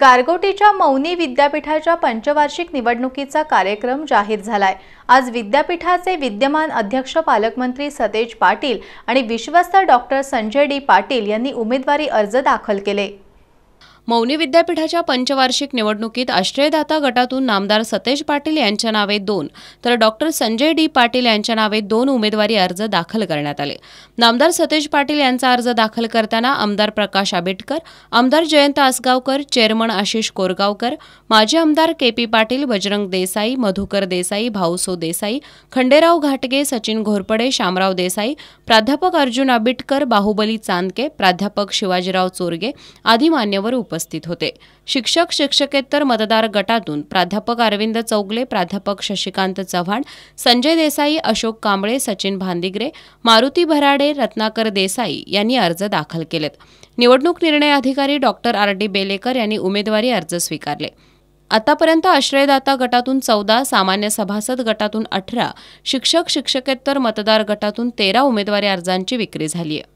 गारगोटीच्या मौनी विद्यापीठाच्या पंचवार्षिक निवडणुकीचा कार्यक्रम जाहीर झालाय आज विद्यापीठाचे विद्यमान अध्यक्ष पालकमंत्री सतेज पाटील आणि विश्वस्त डॉक्टर संजय डी पाटील यांनी उमेदवारी अर्ज दाखल केले मौनी विद्यापीठाच्या पंचवार्षिक निवडणुकीत आश्रयदाता गटातून नामदार सतेज पाटील यांच्या नावे दोन तर डॉक्टर संजय डी पाटील यांच्या नावे दोन उमेदवारी अर्ज दाखल करण्यात आले नामदार सतेज पाटील यांचा अर्ज दाखल करताना आमदार प्रकाश आबेटकर आमदार जयंत आसगावकर चेअरमन आशिष कोरगावकर माजी आमदार के पी पाटील बजरंग देसाई मधुकर देसाई भाऊसो देसाई खंडेराव घाटगे सचिन घोरपडे शामराव देसाई प्राध्यापक अर्जुन आबेटकर बाहुबली चांदके प्राध्यापक शिवाजीराव चोरगे आदी मान्यवर उपस्थित होते शिक्षक शिक्षकेतर मतदार गटातून प्राध्यापक अरविंद चौगले प्राध्यापक शशिकांत चव्हाण संजय देसाई अशोक कांबळे सचिन भांदिग्रे मारुती भराडे रत्नाकर देसाई यांनी अर्ज दाखल केलेत निवडणूक निर्णय अधिकारी डॉक्टर आर डी बेलेकर यांनी उमेदवारी अर्ज स्वीकारले आतापर्यंत आश्रयदाता गटातून चौदा सामान्य सभासद गटातून अठरा शिक्षक शिक्षकेतर मतदार गटातून तेरा उमेदवारी अर्जांची विक्री झाली आहे